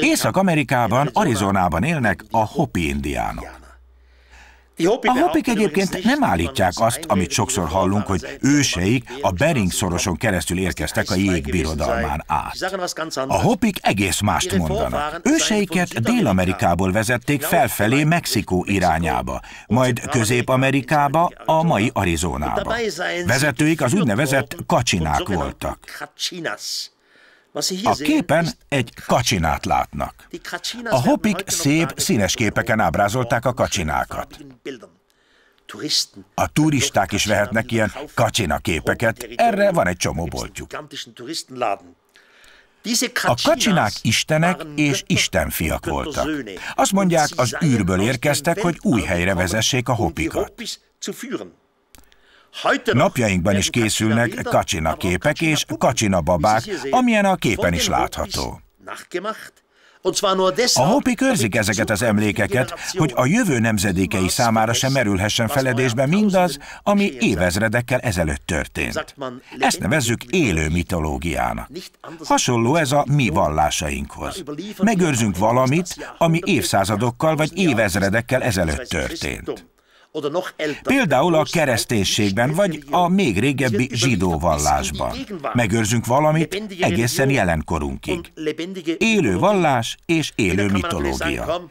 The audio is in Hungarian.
Észak-Amerikában, Arizonában élnek a Hopi indiánok. A hopik egyébként nem állítják azt, amit sokszor hallunk, hogy őseik a Bering szoroson keresztül érkeztek a jégbirodalmán át. A hopik egész mást mondanak. Őseiket Dél-Amerikából vezették felfelé Mexikó irányába, majd Közép-Amerikába, a mai Arizonába. Vezetőik az úgynevezett kacsinák voltak. A képen egy kacsinát látnak. A hopik szép, színes képeken ábrázolták a kacsinákat. A turisták is vehetnek ilyen kacsina képeket, erre van egy csomó boltjuk. A kacsinák istenek és istenfiak voltak. Azt mondják, az űrből érkeztek, hogy új helyre vezessék a hopikat. Napjainkban is készülnek kacsina képek és kacsina babák, amilyen a képen is látható. A hopik őrzik ezeket az emlékeket, hogy a jövő nemzedékei számára sem merülhessen feledésbe mindaz, ami évezredekkel ezelőtt történt. Ezt nevezzük élő mitológiának. Hasonló ez a mi vallásainkhoz. Megőrzünk valamit, ami évszázadokkal vagy évezredekkel ezelőtt történt. Például a kereszténységben, vagy a még régebbi zsidó vallásban. Megőrzünk valamit egészen jelenkorunkig. Élő vallás és élő mitológia.